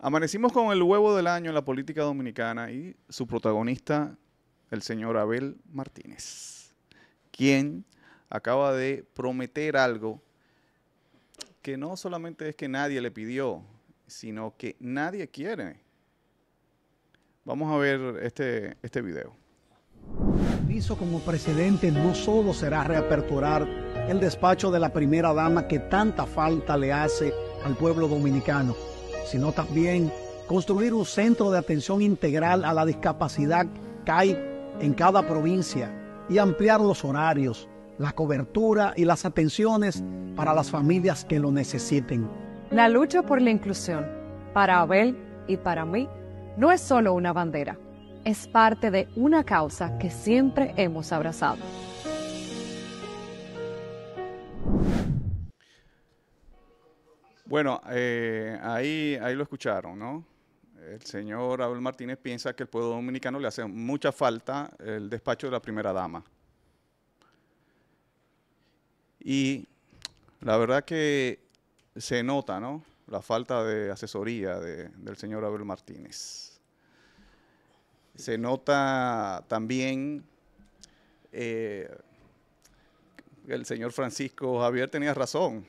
Amanecimos con el huevo del año en la política dominicana y su protagonista, el señor Abel Martínez, quien acaba de prometer algo que no solamente es que nadie le pidió, sino que nadie quiere. Vamos a ver este, este video. Hizo como precedente no solo será reaperturar el despacho de la primera dama que tanta falta le hace al pueblo dominicano, sino también construir un centro de atención integral a la discapacidad que hay en cada provincia y ampliar los horarios, la cobertura y las atenciones para las familias que lo necesiten. La lucha por la inclusión, para Abel y para mí, no es solo una bandera, es parte de una causa que siempre hemos abrazado. Bueno, eh, ahí, ahí lo escucharon, ¿no? El señor Abel Martínez piensa que el pueblo dominicano le hace mucha falta el despacho de la primera dama. Y la verdad que se nota, ¿no? La falta de asesoría del señor Abel Martínez. Se nota también eh, que el señor Francisco Javier tenía razón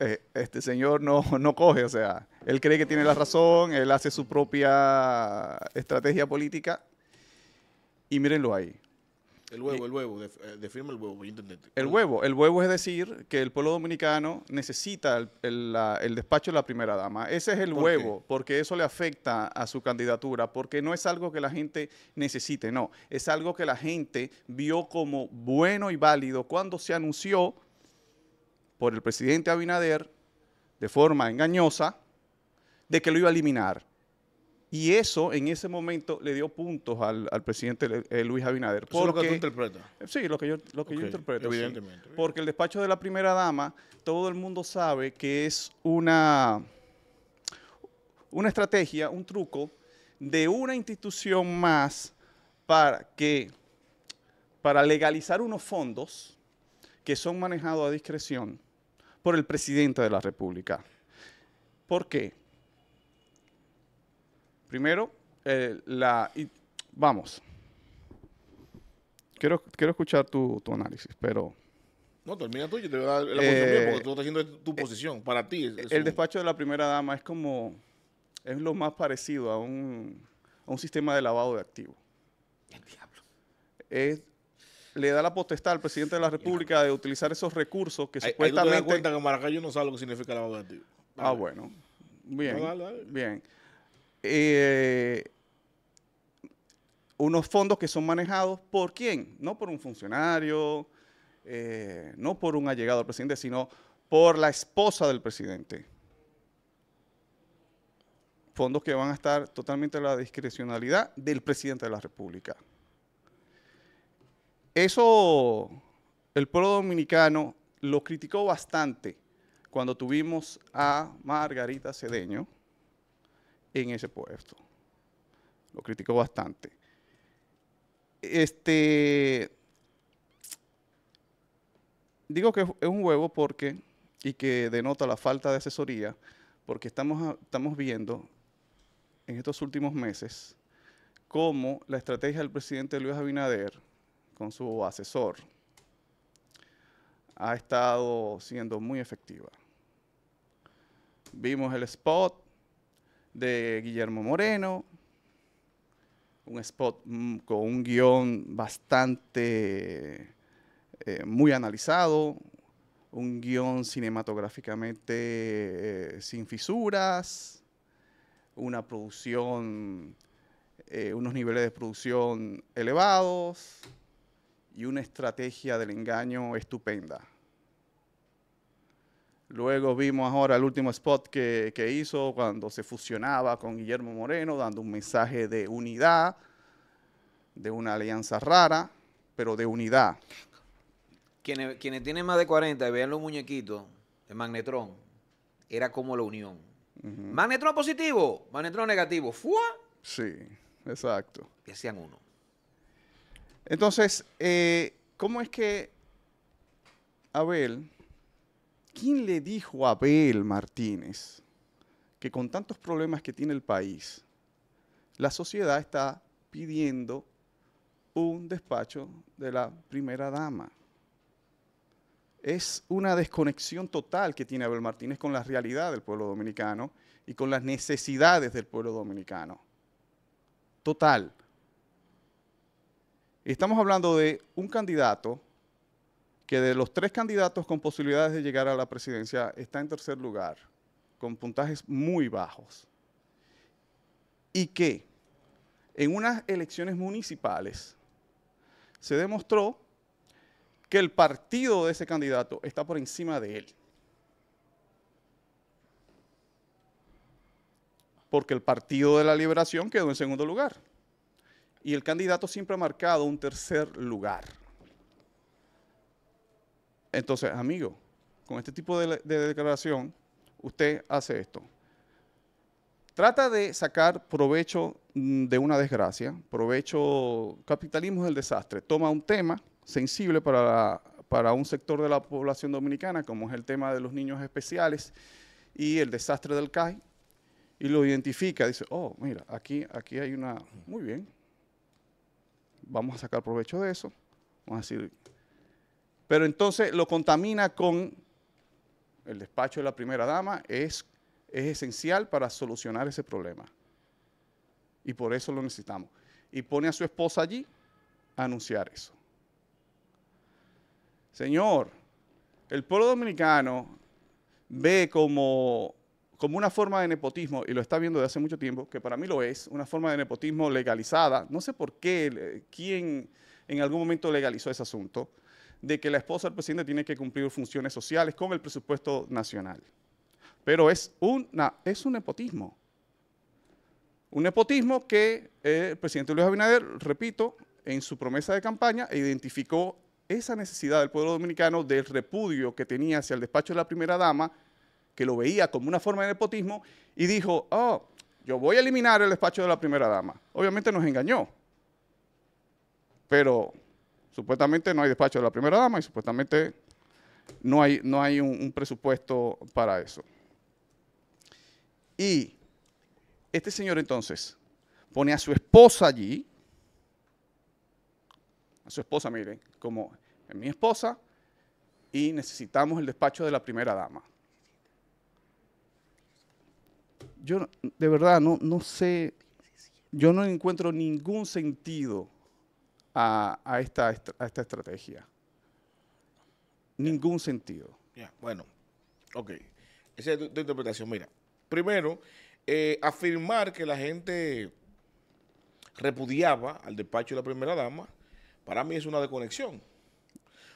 eh, este señor no, no coge, o sea, él cree que tiene la razón, él hace su propia estrategia política y mírenlo ahí. El huevo, el huevo, eh, defirma el huevo, El huevo, el huevo es decir que el pueblo dominicano necesita el, despacho de la primera dama. Ese es el huevo, porque eso le afecta a su candidatura, porque no es algo que la gente necesite, no, es algo que la gente vio como bueno y válido cuando se anunció por el presidente Abinader de forma engañosa de que lo iba a eliminar. Y eso en ese momento le dio puntos al, presidente eh, eh, Luis Abinader. Porque, lo que tú interpretas. sí, lo que yo, lo que yo interpreto. Evidentemente. Porque el despacho de la primera dama, todo el mundo sabe que es una, una estrategia, un truco de una institución más para que para legalizar unos fondos que son manejados a discreción por el presidente de la República. ¿Por qué? Primero, eh, la, vamos. Quiero, quiero escuchar tu, tu análisis, pero... No, termina tú, yo te voy a dar la porque tú estás haciendo tu eh, posición. Para ti. el despacho de la primera dama es como. Es lo más parecido a un, a un sistema de lavado de activos. El diablo. Es, le da la potestad al presidente de la República de utilizar esos recursos que se supuestamente... Ahí cuenta que Maracayo no sabe lo que significa de Ah, bueno. Bien, bien. Eh, unos fondos que son manejados por quién? No por un funcionario, eh, no por un allegado al presidente, sino por la esposa del presidente. Fondos que van a estar totalmente a la discrecionalidad del presidente de la República. Eso el pueblo dominicano lo criticó bastante cuando tuvimos a Margarita Cedeño en ese puesto. Lo criticó bastante. Este digo que es un huevo porque y que denota la falta de asesoría porque estamos, estamos viendo en estos últimos meses cómo la estrategia del presidente Luis Abinader con su asesor ha estado siendo muy efectiva. Vimos el spot de Guillermo Moreno, un spot mm, con un guión bastante eh, muy analizado, un guión cinematográficamente eh, sin fisuras, una producción, eh, unos niveles de producción elevados, y una estrategia del engaño estupenda. Luego vimos ahora el último spot que, hizo cuando se fusionaba con Guillermo Moreno, dando un mensaje de unidad, de una alianza rara, pero de unidad. Quienes, tienen más de 40 y vean los muñequitos de Magnetrón, era como la unión. Magnetrón positivo, Magnetrón negativo, ¡fua! Sí, exacto. Que hacían uno. Entonces, eh, ¿cómo es que Abel, quién le dijo a Abel Martínez que con tantos problemas que tiene el país, la sociedad está pidiendo un despacho de la primera dama? Es una desconexión total que tiene Abel Martínez con la realidad del pueblo dominicano y con las necesidades del pueblo dominicano. Total. Estamos hablando de un candidato que de los tres candidatos con posibilidades de llegar a la presidencia está en tercer lugar, con puntajes muy bajos. Y que en unas elecciones municipales se demostró que el partido de ese candidato está por encima de él. Porque el Partido de la Liberación quedó en segundo lugar y el candidato siempre ha marcado un tercer lugar. Entonces, amigo, con este tipo de, declaración, usted hace esto. Trata de sacar provecho mm, de una desgracia, provecho, capitalismo es el desastre. Toma un tema sensible para, para un sector de la población dominicana, como es el tema de los niños especiales y el desastre del CAI, y lo identifica, dice, oh, mira, aquí, aquí hay una, muy bien, vamos a sacar provecho de eso. Vamos a decir, pero entonces lo contamina con el despacho de la primera dama, es, es esencial para solucionar ese problema. Y por eso lo necesitamos. Y pone a su esposa allí a anunciar eso. Señor, el pueblo dominicano ve como como una forma de nepotismo, y lo está viendo desde hace mucho tiempo, que para mí lo es, una forma de nepotismo legalizada, no sé por qué, quién en algún momento legalizó ese asunto, de que la esposa del presidente tiene que cumplir funciones sociales con el presupuesto nacional. Pero es, una, es un nepotismo. Un nepotismo que eh, el presidente Luis Abinader, repito, en su promesa de campaña identificó esa necesidad del pueblo dominicano del repudio que tenía hacia el despacho de la primera dama que lo veía como una forma de nepotismo y dijo, oh, yo voy a eliminar el despacho de la primera dama. Obviamente nos engañó, pero supuestamente no hay despacho de la primera dama y supuestamente no hay, no hay un, presupuesto para eso. Y este señor entonces pone a su esposa allí, a su esposa, miren, como mi esposa, y necesitamos el despacho de la primera dama yo de verdad no, no sé, yo no encuentro ningún sentido a, esta, estrategia. Ningún sentido. bueno, ok. Esa es tu, interpretación. Mira, primero, eh, afirmar que la gente repudiaba al despacho de la primera dama, para mí es una desconexión.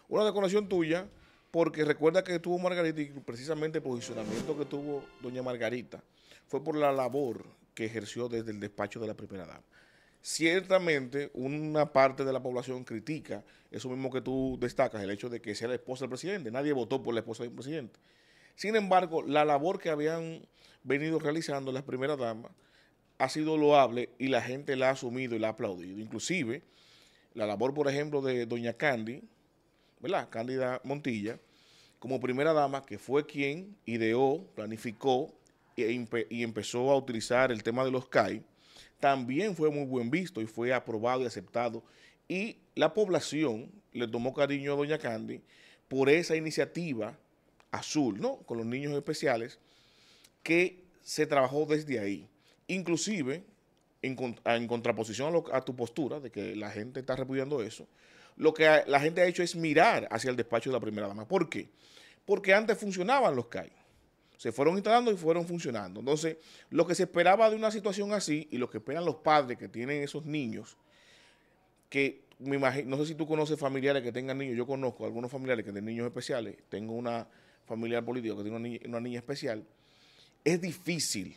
Una desconexión tuya, porque recuerda que tuvo Margarita y precisamente el posicionamiento que tuvo doña Margarita fue por la labor que ejerció desde el despacho de la primera dama. Ciertamente, una parte de la población critica eso mismo que tú destacas, el hecho de que sea la esposa del presidente. Nadie votó por la esposa del presidente. Sin embargo, la labor que habían venido realizando las primeras damas ha sido loable y la gente la ha asumido y la ha aplaudido. Inclusive, la labor, por ejemplo, de doña Candy, ¿verdad? Cándida Montilla, como primera dama, que fue quien ideó, planificó e y empezó a utilizar el tema de los CAI, también fue muy buen visto y fue aprobado y aceptado. Y la población le tomó cariño a Doña Candy por esa iniciativa azul, ¿no? Con los niños especiales, que se trabajó desde ahí. Inclusive, en, contraposición a, a, tu postura de que la gente está repudiando eso, lo que la gente ha hecho es mirar hacia el despacho de la primera dama. ¿Por qué? Porque antes funcionaban los CAI se fueron instalando y fueron funcionando. Entonces, lo que se esperaba de una situación así y lo que esperan los padres que tienen esos niños, que me imagino, no sé si tú conoces familiares que tengan niños, yo conozco algunos familiares que tienen niños especiales, tengo una familiar política que tiene una niña, especial, es difícil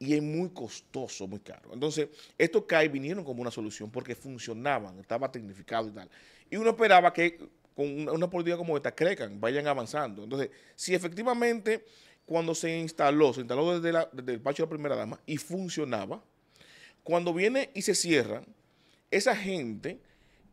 y es muy costoso, muy caro. Entonces, estos CAI vinieron como una solución porque funcionaban, estaba tecnificado y tal. Y uno esperaba que con una, una política como esta crezcan, vayan avanzando. Entonces, si efectivamente cuando se instaló, se instaló desde, el despacho de la primera dama y funcionaba, cuando viene y se cierra, esa gente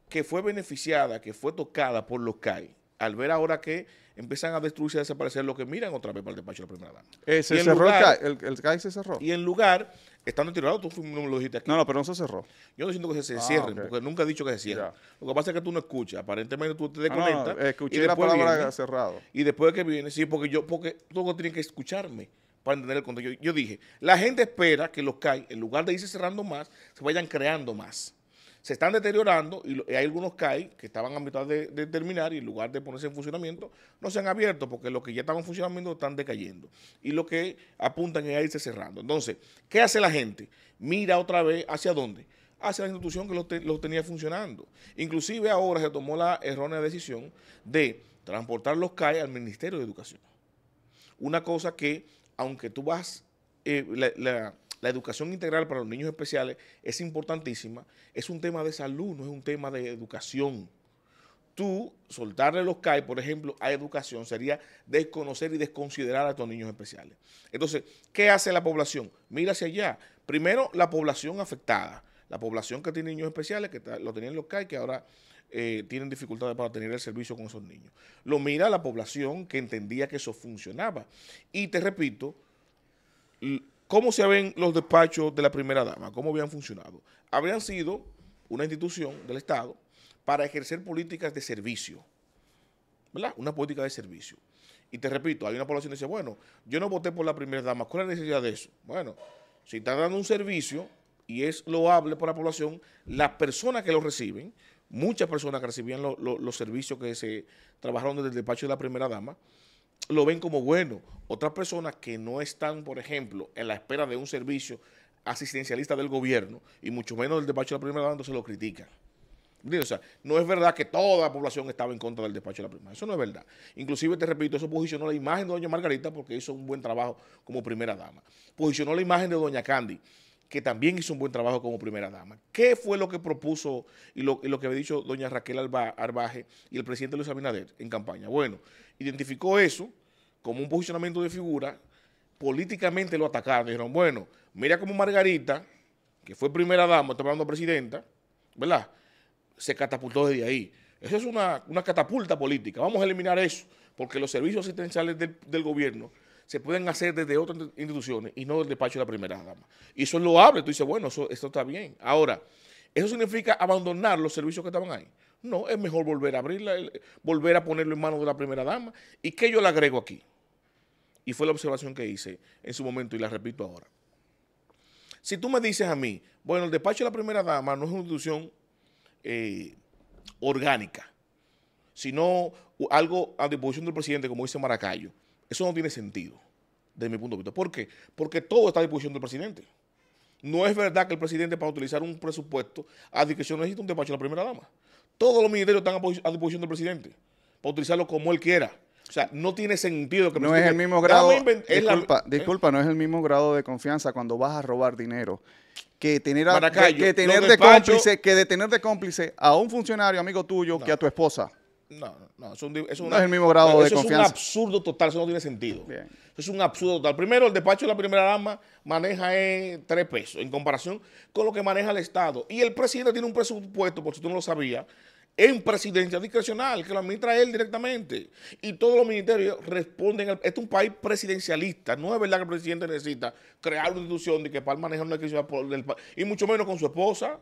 que fue beneficiada, que fue tocada por los CAI, al ver ahora que empiezan a destruirse, a desaparecer, lo que miran otra vez para el despacho de la primera dama. Eh, se cerró el, CAI, el, el, CAI, se cerró. Y en lugar estando tirado, tú no lo dijiste aquí. No, no, pero no se cerró. Yo no siento que se, ah, cierren, porque nunca he dicho que se cierren. Lo que pasa es que tú no escuchas. Aparentemente tú te ah, desconectas. escuché y la palabra cerrado. Y después de que viene, sí, porque yo, porque tú tienes que escucharme para entender el contexto. Yo, yo, dije, la gente espera que los CAI, en lugar de irse cerrando más, se vayan creando más se están deteriorando y, hay algunos CAI que estaban a mitad de, terminar y en lugar de ponerse en funcionamiento, no se han abierto porque los que ya estaban en funcionamiento están decayendo y lo que apuntan es a irse cerrando. Entonces, ¿qué hace la gente? Mira otra vez hacia dónde hacia la institución que los tenía funcionando. Inclusive ahora se tomó la errónea decisión de transportar los CAE al Ministerio de Educación. Una cosa que, aunque tú vas, eh, la educación integral para los niños especiales es importantísima. Es un tema de salud, no es un tema de educación. Tú soltarle los CAI, por ejemplo, a educación sería desconocer y desconsiderar a estos niños especiales. Entonces, ¿qué hace la población? Mira hacia allá. Primero, la población afectada. La población que tiene niños especiales, que lo tenían los CAI, que ahora eh, tienen dificultades para tener el servicio con esos niños. Lo mira la población que entendía que eso funcionaba. Y te repito, ¿Cómo se ven los despachos de la primera dama? ¿Cómo habían funcionado? Habrían sido una institución del Estado para ejercer políticas de servicio, ¿verdad? Una política de servicio. Y te repito, hay una población que dice, bueno, yo no voté por la primera dama, ¿cuál es la necesidad de eso? Bueno, si está dando un servicio y es loable para la población, las personas que lo reciben, muchas personas que recibían los servicios que se trabajaron desde el despacho de la primera dama, lo ven como bueno. Otras personas que no están, por ejemplo, en la espera de un servicio asistencialista del gobierno y mucho menos del despacho de la primera, dama, entonces lo critican. O sea, no es verdad que toda la población estaba en contra del despacho de la primera. Eso no es verdad. Inclusive, te repito, eso posicionó la imagen de doña Margarita porque hizo un buen trabajo como primera dama. Posicionó la imagen de doña Candy que también hizo un buen trabajo como primera dama. ¿Qué fue lo que propuso y lo, que había dicho doña Raquel Arbaje y el presidente Luis Abinader en campaña? Bueno, identificó eso como un posicionamiento de figura, políticamente lo atacaron, dijeron, bueno, mira como Margarita, que fue primera dama, está hablando presidenta, ¿verdad? Se catapultó desde ahí. Eso es una, catapulta política, vamos a eliminar eso, porque los servicios asistenciales del, del gobierno se pueden hacer desde otras instituciones y no del despacho de la primera dama. Y eso es loable. Tú dices, bueno, eso, esto está bien. Ahora, ¿eso significa abandonar los servicios que estaban ahí? No, es mejor volver a abrirla, volver a ponerlo en manos de la primera dama. ¿Y qué yo le agrego aquí? Y fue la observación que hice en su momento y la repito ahora. Si tú me dices a mí, bueno, el despacho de la primera dama no es una institución eh, orgánica, sino algo a disposición del presidente, como dice Maracayo, eso no tiene sentido, desde mi punto de vista. ¿Por qué? Porque todo está a disposición del presidente. No es verdad que el presidente para utilizar un presupuesto a discreción necesita un despacho de la primera dama. Todos los ministerios están a disposición del presidente para utilizarlo como él quiera. O sea, no tiene sentido que... No es el mismo grado... Disculpa, ¿Eh? disculpa, no es el mismo grado de confianza cuando vas a robar dinero que tener, a, tener de cómplice, que de cómplice a un funcionario amigo tuyo que a tu esposa. No, no, es, no es el mismo grado de eso Es un absurdo total, eso no tiene sentido. es un absurdo total. Primero, el despacho de la primera dama maneja eh, tres pesos en comparación con lo que maneja el Estado. Y el presidente tiene un presupuesto, por si tú no lo sabías, en presidencia discrecional, que lo administra él directamente. Y todos los ministerios responden. Este es un país presidencialista. No es verdad que el presidente necesita crear una institución de que para manejar una crisis, y mucho menos con su esposa.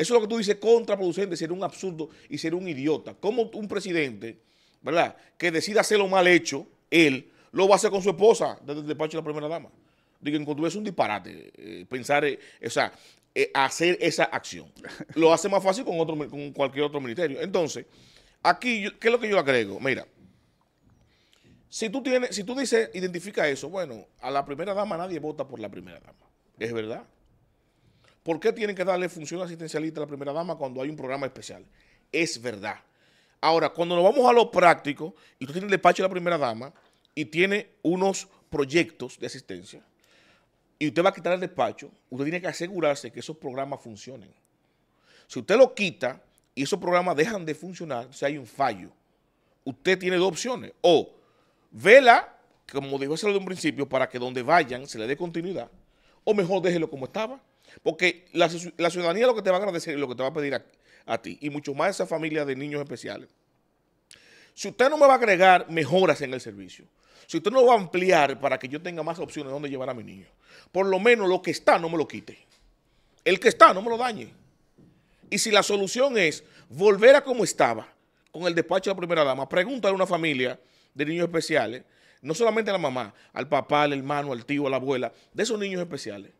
Eso es lo que tú dices contraproducente, ser un absurdo y ser un idiota. Como un presidente, ¿verdad?, que decida hacer lo mal hecho, él, lo va a hacer con su esposa desde el despacho de la primera dama? Digo, en es un disparate eh, pensar, eh, o sea, eh, hacer esa acción. Lo hace más fácil con, otro, con cualquier otro ministerio. Entonces, aquí, ¿qué es lo que yo agrego? Mira, si tú, tienes, si tú dices, identifica eso, bueno, a la primera dama nadie vota por la primera dama. Es verdad. ¿Por qué tienen que darle función asistencialista a la primera dama cuando hay un programa especial? Es verdad. Ahora, cuando nos vamos a lo práctico, y usted tiene el despacho de la primera dama y tiene unos proyectos de asistencia, y usted va a quitar el despacho, usted tiene que asegurarse que esos programas funcionen. Si usted lo quita y esos programas dejan de funcionar, si hay un fallo. Usted tiene dos opciones. O vela, como dijo hacerlo de un principio, para que donde vayan se le dé continuidad. O mejor déjelo como estaba. Porque la, ciudadanía lo que te va a agradecer y lo que te va a pedir a, ti, y mucho más esa familia de niños especiales. Si usted no me va a agregar mejoras en el servicio, si usted no va a ampliar para que yo tenga más opciones de dónde llevar a mi niño, por lo menos lo que está no me lo quite. El que está no me lo dañe. Y si la solución es volver a como estaba, con el despacho de la primera dama, pregúntale a una familia de niños especiales, no solamente a la mamá, al papá, al hermano, al tío, a la abuela, de esos niños especiales.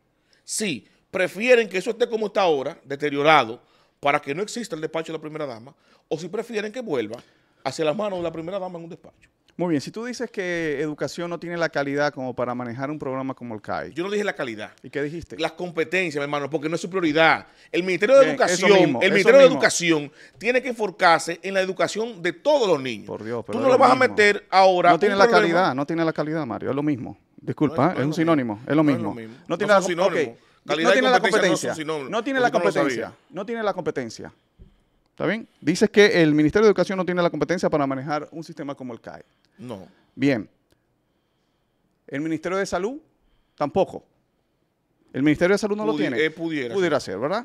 Sí, prefieren que eso esté como está ahora, deteriorado, para que no exista el despacho de la primera dama, o si prefieren que vuelva hacia las manos de la primera dama en un despacho. Muy bien, si tú dices que educación no tiene la calidad como para manejar un programa como el CAI. Yo no dije la calidad. ¿Y qué dijiste? Las competencias, mi hermano, porque no es su prioridad. El Ministerio de Educación, el Ministerio de Educación tiene que enfocarse en la educación de todos los niños. Por Dios, pero tú no le vas a meter ahora. No tiene la calidad, no tiene la calidad, Mario, es lo mismo. Disculpa, es, un sinónimo, es lo mismo. No, tiene no tiene la no tiene la competencia. No, tiene la competencia. No, tiene la competencia. ¿Está bien? Dices que el Ministerio de Educación no tiene la competencia para manejar un sistema como el CAE. No. Bien. El Ministerio de Salud tampoco. El Ministerio de Salud no lo tiene. Eh, pudiera. ser, ¿verdad?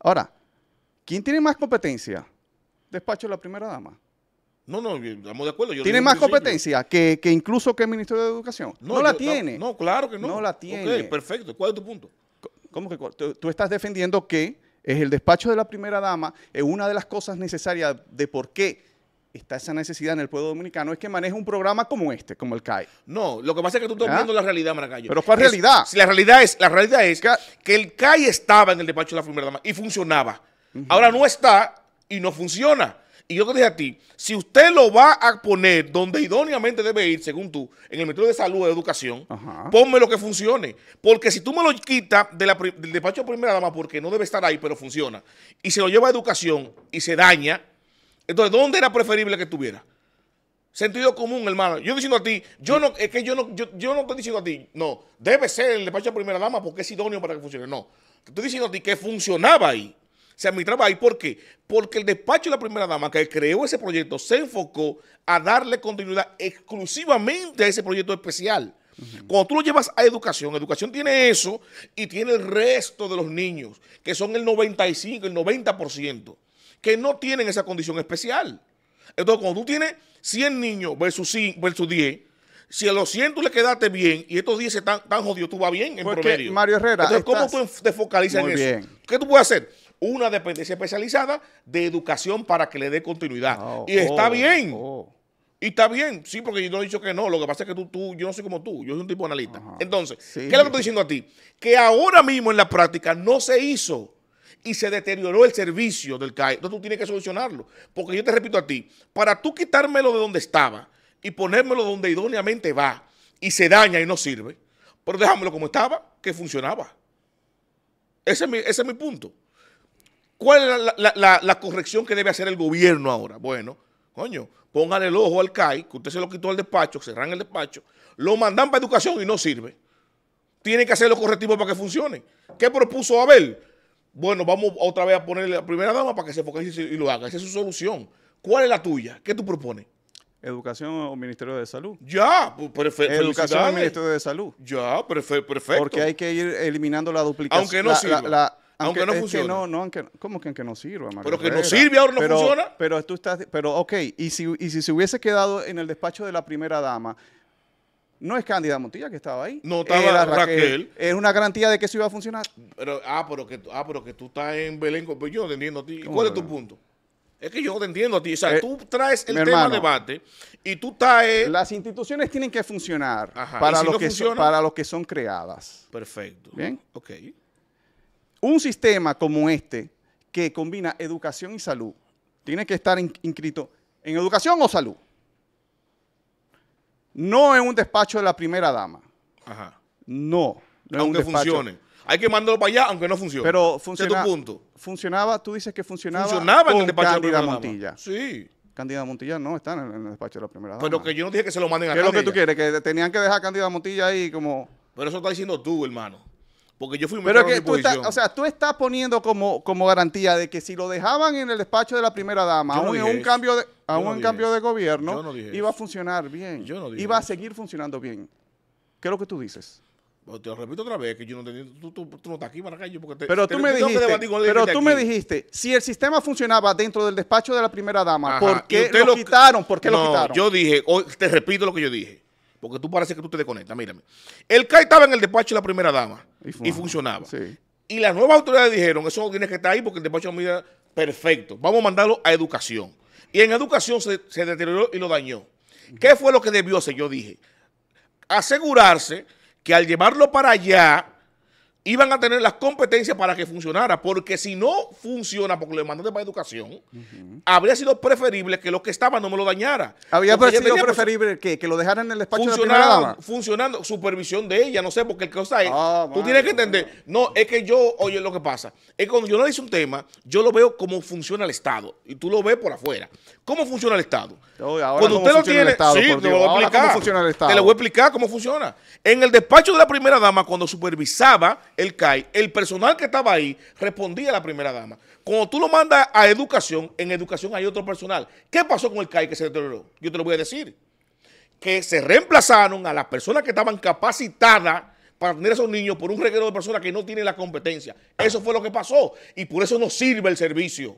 Ahora, ¿quién tiene más competencia? Despacho de la primera dama. No, no, estamos de acuerdo. tiene más competencia que, incluso que el Ministerio de Educación. No, la tiene. No, claro que no. No la tiene. ok, perfecto. ¿Cuál es tu punto? ¿Cómo que tú, estás defendiendo que es el despacho de la primera dama es una de las cosas necesarias de por qué está esa necesidad en el pueblo dominicano es que maneja un programa como este, como el CAI. No, lo que pasa es que tú estás viendo la realidad, Maracayo. Pero ¿cuál realidad? Si la realidad es, la realidad es que el CAI estaba en el despacho de la primera dama y funcionaba. Ahora no está y no funciona. Y yo te dije a ti, si usted lo va a poner donde idóneamente debe ir, según tú, en el Ministerio de Salud o de Educación, ponme lo que funcione. Porque si tú me lo quitas del despacho de primera dama, porque no debe estar ahí, pero funciona, y se lo lleva a educación y se daña, entonces, ¿dónde era preferible que estuviera? Sentido común, hermano. Yo diciendo a ti, yo no, es que yo no, yo, no estoy diciendo a ti, no, debe ser el despacho de primera dama porque es idóneo para que funcione. No. estoy diciendo a ti que funcionaba ahí se administraba ahí. ¿Por qué? Porque el despacho de la primera dama que creó ese proyecto se enfocó a darle continuidad exclusivamente a ese proyecto especial. Cuando tú lo llevas a educación, educación tiene eso y tiene el resto de los niños, que son el 95, el 90%, que no tienen esa condición especial. Entonces, cuando tú tienes 100 niños versus, 5, versus 10, si a los 100 tú le quedaste bien y estos 10 están tan jodidos, tú vas bien en promedio. Mario Herrera. Entonces, ¿cómo tú te focalizas en eso? ¿Qué tú puedes hacer? una dependencia especializada de educación para que le dé continuidad. Ah, y está oh, bien. Oh. Y está bien, sí, porque yo no he dicho que no. Lo que pasa es que tú, tú yo no soy como tú, yo soy un tipo analista. Entonces, ¿qué es lo que estoy diciendo a ti? Que ahora mismo en la práctica no se hizo y se deterioró el servicio del CAE. Entonces tú tienes que solucionarlo. Porque yo te repito a ti, para tú quitármelo de donde estaba y ponérmelo donde idóneamente va y se daña y no sirve, pero déjamelo como estaba, que funcionaba. ese es mi punto. ¿Cuál es la, corrección que debe hacer el gobierno ahora? Bueno, coño, póngale el ojo al CAI, que usted se lo quitó al despacho, cerran el despacho, lo mandan para educación y no sirve. Tienen que hacer los correctivos para que funcione. ¿Qué propuso Abel? Bueno, vamos otra vez a ponerle a la primera dama para que se focalice y lo haga. Esa es su solución. ¿Cuál es la tuya? ¿Qué tú propones? Educación o Ministerio de Salud. Ya, perfecto. Pues, educación o Ministerio de Salud. Ya, perfecto. Porque hay que ir eliminando la duplicación. Aunque no sirva. la, aunque, no funciona, no, no, ¿Cómo que aunque no sirva, Mario Pero que no sirve, ahora no funciona. Pero tú estás, pero ok, y si, se hubiese quedado en el despacho de la primera dama, no es Cándida Montilla que estaba ahí. No estaba Raquel. Es una garantía de que eso iba a funcionar. Pero, ah, pero que, ah, tú estás en Belén. Pero pues yo te entiendo a ti. ¿Cuál es tu punto? Es que yo te entiendo a ti. O sea, eh, tú traes el tema debate y tú estás. Las instituciones tienen que funcionar para, los que son, para los que son creadas. Perfecto. ¿Bien? Ok un sistema como este, que combina educación y salud, tiene que estar inscrito en educación o salud. No en un despacho de la primera dama. Ajá. No. aunque funcione. Hay que mandarlo para allá, aunque no funcione. Pero funciona, punto. funcionaba, tú dices que funcionaba, funcionaba en el despacho de la primera Montilla. Dama. Sí. Candida Montilla no está en el, despacho de la primera dama. Pero que yo no dije que se lo manden a ¿Qué es lo que tú quieres? Que tenían que dejar a Cándida Montilla ahí como... Pero eso está diciendo tú, hermano. Porque yo fui muy Pero que tú o sea, tú estás poniendo como, como garantía de que si lo dejaban en el despacho de la primera dama, aún en un cambio de, cambio de gobierno, iba a funcionar bien. iba a seguir funcionando bien. ¿Qué es lo que tú dices? Te lo repito otra vez, que yo no tenía, tú, tú, tú, no estás aquí para acá, yo porque te, pero tú me dijiste, pero tú me dijiste, si el sistema funcionaba dentro del despacho de la primera dama, ¿por qué lo, quitaron? ¿Por qué lo quitaron? Yo dije, te repito lo que yo dije porque tú pareces que tú te desconectas, mírame. El CAI estaba en el despacho de la primera dama y, funcionaba. Y las nuevas autoridades dijeron, eso tiene que estar ahí porque el despacho mira perfecto, vamos a mandarlo a educación. Y en educación se deterioró y lo dañó. ¿Qué fue lo que debió hacer? Yo dije, asegurarse que al llevarlo para allá iban a tener las competencias para que funcionara, porque si no funciona, porque lo mandaste para educación, habría sido preferible que lo que estaba no me lo dañara. Habría sido preferible que, lo dejaran en el espacio funcionando, de la Funcionando, supervisión de ella, no sé, porque el cosa es, ah, tú tienes que entender, no, es que yo, oye, lo que pasa, es que cuando yo le hice un tema, yo lo veo como funciona el Estado, y tú lo ves por afuera. ¿Cómo funciona el Estado? ahora Cuando usted lo tiene, sí, te lo voy a explicar. ¿cómo funciona Te lo voy a explicar cómo funciona. En el despacho de la primera dama, cuando supervisaba el CAI, el personal que estaba ahí respondía a la primera dama. Cuando tú lo mandas a educación, en educación hay otro personal. ¿Qué pasó con el CAI que se deterioró? Yo te lo voy a decir. Que se reemplazaron a las personas que estaban capacitadas para tener esos niños por un reguero de personas que no tienen la competencia. Eso fue lo que pasó y por eso no sirve el servicio.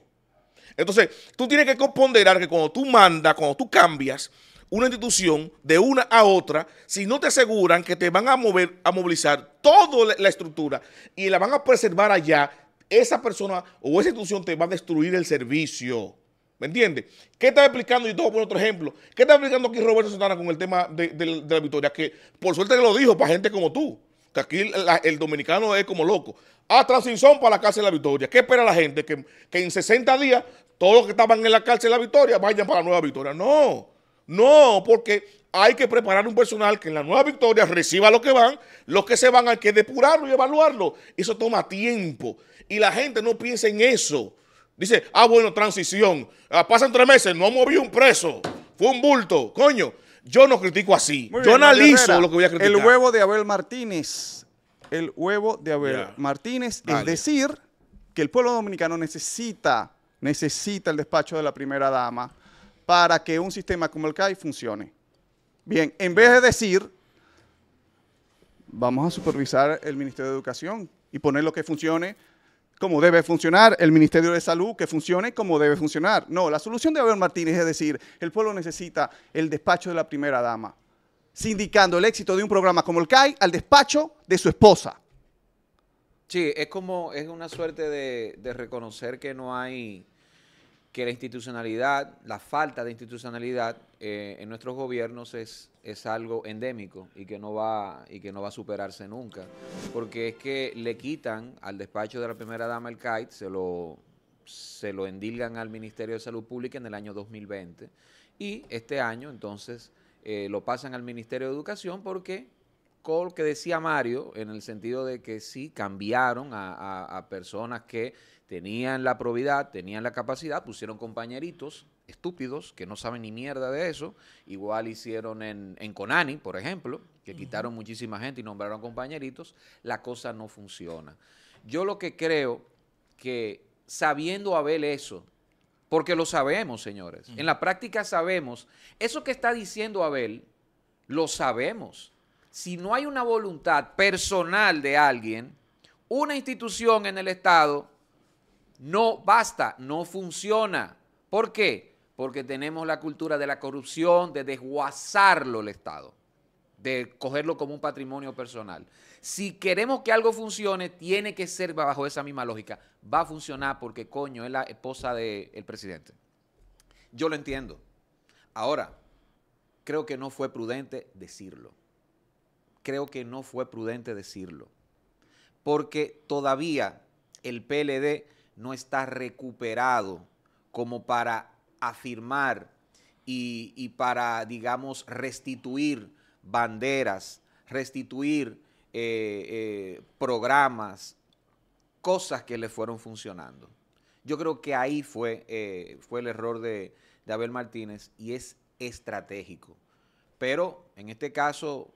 Entonces, tú tienes que ponderar que cuando tú mandas, cuando tú cambias una institución de una a otra, si no te aseguran que te van a mover, a movilizar toda la estructura y la van a preservar allá, esa persona o esa institución te va a destruir el servicio. ¿Me entiendes? ¿Qué está explicando? Y todo por otro ejemplo. ¿Qué está explicando aquí Roberto Santana con el tema de, la victoria? Que por suerte que lo dijo para gente como tú que aquí el dominicano es como loco. A transición para la cárcel de la Victoria. ¿Qué espera la gente? Que, en 60 días todos los que estaban en la cárcel de la Victoria vayan para la Nueva Victoria. No, no, porque hay que preparar un personal que en la Nueva Victoria reciba lo que van, los que se van hay que depurarlo y evaluarlo. Eso toma tiempo y la gente no piensa en eso. Dice, ah, bueno, transición. Ah, pasan tres meses, no movió un preso, fue un bulto, coño. Yo no critico así. yo analizo lo que voy a criticar. El huevo de Abel Martínez. El huevo de Abel Martínez. Es decir, que el pueblo dominicano necesita, necesita el despacho de la primera dama para que un sistema como el CAI funcione. Bien, en vez de decir, vamos a supervisar el Ministerio de Educación y poner lo que funcione como debe funcionar, el Ministerio de Salud que funcione como debe funcionar. No, la solución de Abel Martínez es decir, el pueblo necesita el despacho de la primera dama, sindicando el éxito de un programa como el CAI al despacho de su esposa. Sí, es como, es una suerte de reconocer que no hay que la institucionalidad, la falta de institucionalidad eh, en nuestros gobiernos es, es algo endémico y que, no va, y que no va a superarse nunca. Porque es que le quitan al despacho de la primera dama el CAIT, se lo, se lo endilgan al Ministerio de Salud Pública en el año 2020 y este año entonces eh, lo pasan al Ministerio de Educación porque con lo que decía Mario, en el sentido de que sí cambiaron a, a personas que tenían la probidad, tenían la capacidad, pusieron compañeritos estúpidos que no saben ni mierda de eso. Igual hicieron en, en Conani, por ejemplo, que quitaron muchísima gente y nombraron compañeritos. La cosa no funciona. Yo lo que creo que sabiendo Abel eso, porque lo sabemos, señores, en la práctica sabemos, eso que está diciendo Abel, lo sabemos. Si no hay una voluntad personal de alguien, una institución en el Estado no basta, no funciona. ¿Por qué? Porque tenemos la cultura de la corrupción, de desguazarlo el Estado, de cogerlo como un patrimonio personal. Si queremos que algo funcione, tiene que ser bajo esa misma lógica. Va a funcionar porque, coño, es la esposa del presidente. Yo lo entiendo. Ahora, creo que no fue prudente decirlo. Creo que no fue prudente decirlo. Porque todavía el PLD no está recuperado como para afirmar y, para, digamos, restituir banderas, restituir eh, eh, programas, cosas que le fueron funcionando. Yo creo que ahí fue, eh, fue el error de, Abel Martínez y es estratégico. Pero en este caso,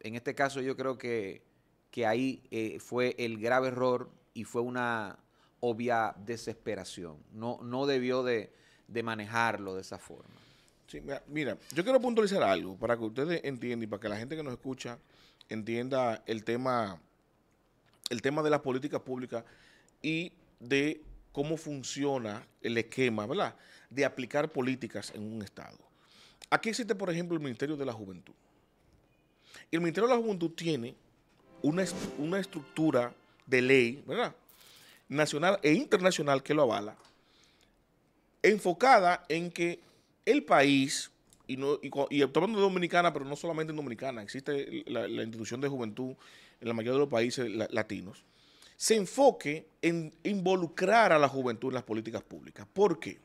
en este caso yo creo que, que ahí fue el grave error y fue una, obvia desesperación. No, no debió de, manejarlo de esa forma. Sí, mira, yo quiero puntualizar algo para que ustedes entiendan y para que la gente que nos escucha entienda el tema, el tema de las políticas públicas y de cómo funciona el esquema, ¿verdad? De aplicar políticas en un Estado. Aquí existe, por ejemplo, el Ministerio de la Juventud. El Ministerio de la Juventud tiene una, una estructura de ley, ¿verdad? nacional e internacional que lo avala, enfocada en que el país, y, no, Dominicana, pero no solamente en Dominicana, existe la, institución de juventud en la mayoría de los países latinos, se enfoque en involucrar a la juventud en las políticas públicas. ¿Por qué?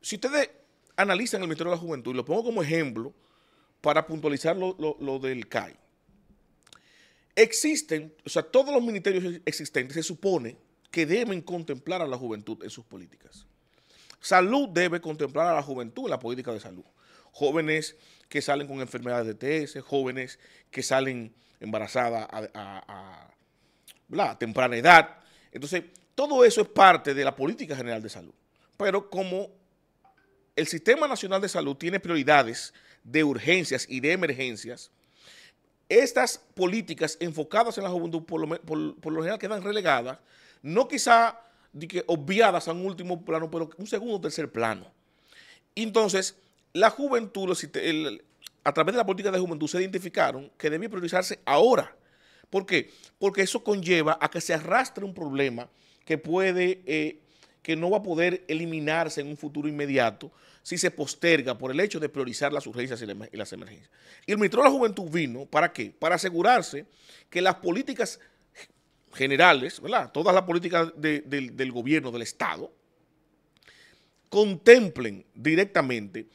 Si ustedes analizan el Ministerio de la Juventud, y lo pongo como ejemplo para puntualizar lo, lo del CAI, Existen, o sea, todos los ministerios existentes se supone que deben contemplar a la juventud en sus políticas. Salud debe contemplar a la juventud en la política de salud. Jóvenes que salen con enfermedades de TS, jóvenes que salen embarazadas a, temprana edad. Entonces, todo eso es parte de la política general de salud. Pero como el Sistema Nacional de Salud tiene prioridades de urgencias y de emergencias, estas políticas enfocadas en la juventud por lo, general quedan relegadas, no quizá obviadas a un último plano, pero un segundo o tercer plano. Entonces, la juventud, a través de la política de juventud, se identificaron que debía priorizarse ahora. ¿Por qué? Porque eso conlleva a que se arrastre un problema que puede, eh, que no va a poder eliminarse en un futuro inmediato, si se posterga por el hecho de priorizar las urgencias y las emergencias. Y el ministro de la Juventud vino, ¿para qué? Para asegurarse que las políticas generales, ¿verdad? todas las políticas del gobierno, del Estado, contemplen directamente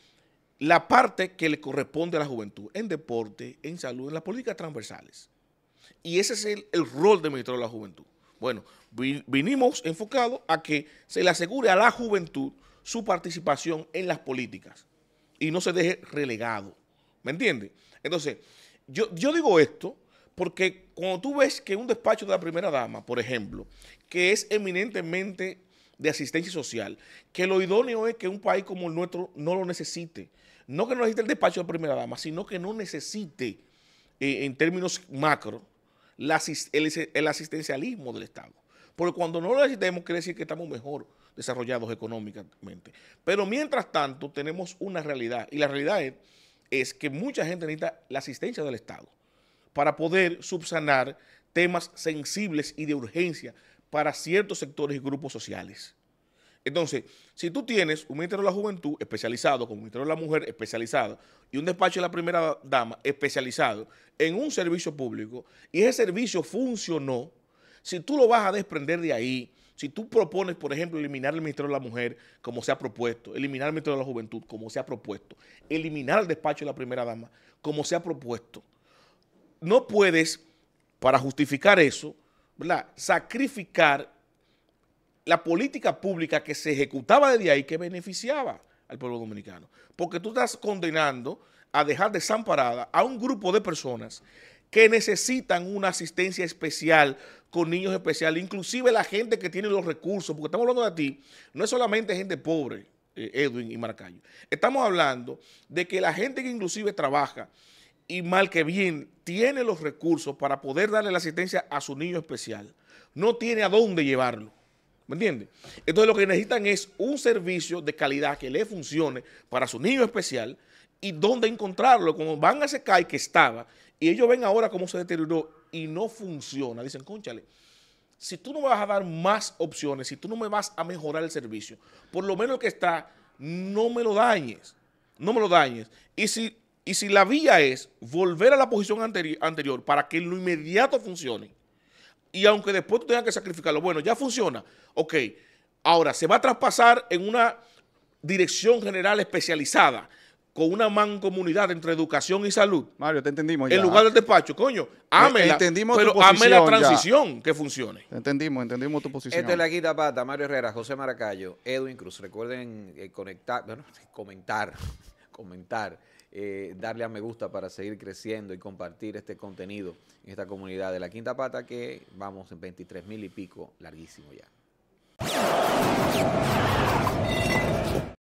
la parte que le corresponde a la juventud en deporte, en salud, en las políticas transversales. Y ese es el, rol del ministro de la juventud. Bueno, vinimos enfocados a que se le asegure a la juventud su participación en las políticas y no se deje relegado. ¿Me entiendes? Entonces, yo, yo digo esto porque cuando tú ves que un despacho de la primera dama, por ejemplo, que es eminentemente de asistencia social, que lo idóneo es que un país como el nuestro no lo necesite. No que no necesite el despacho de la primera dama, sino que no necesite, eh, en términos macro, el, el asistencialismo del Estado. Porque cuando no lo necesitemos, quiere decir que estamos mejor desarrollados económicamente. Pero mientras tanto tenemos una realidad y la realidad es, que mucha gente necesita la asistencia del Estado para poder subsanar temas sensibles y de urgencia para ciertos sectores y grupos sociales. Entonces, si tú tienes un Ministerio de la Juventud especializado, con un Ministerio de la Mujer especializado, y un despacho de la Primera Dama especializado en un servicio público, y ese servicio funcionó, si tú lo vas a desprender de ahí si tú propones, por ejemplo, eliminar el Ministerio de la Mujer como se ha propuesto, eliminar el Ministerio de la Juventud como se ha propuesto, eliminar el despacho de la Primera Dama como se ha propuesto, no puedes, para justificar eso, sacrificar la política pública que se ejecutaba desde ahí que beneficiaba al pueblo dominicano. Porque tú estás condenando a dejar desamparada a un grupo de personas que necesitan una asistencia especial con niños especiales, inclusive la gente que tiene los recursos, porque estamos hablando de ti, no es solamente gente pobre, eh, Edwin y Maracayo, Estamos hablando de que la gente que inclusive trabaja y mal que bien tiene los recursos para poder darle la asistencia a su niño especial, no tiene a dónde llevarlo. ¿Me entiendes? Entonces lo que necesitan es un servicio de calidad que le funcione para su niño especial y dónde encontrarlo. Como van a ese CAI que estaba y ellos ven ahora cómo se deterioró y no funciona. Dicen, cónchale, si tú no me vas a dar más opciones, si tú no me vas a mejorar el servicio, por lo menos que está, no me lo dañes. No me lo dañes. Y si, y si la vía es volver a la posición anterior para que en lo inmediato funcione, y aunque después tú tengas que sacrificarlo, bueno, ya funciona, ok, ahora se va a traspasar en una dirección general especializada con una mancomunidad entre educación y salud. Mario, te entendimos ya. En lugar del despacho, coño, entendimos pero ame la transición que funcione. entendimos, entendimos tu posición. Esta es la Quinta pata, Mario Herrera, José Maracayo, Edwin Cruz. Recuerden eh, conectar, bueno, comentar, comentar, eh, darle a me gusta para seguir creciendo y compartir este contenido en esta comunidad de la Quinta Pata que vamos en 23 mil y pico, larguísimo ya.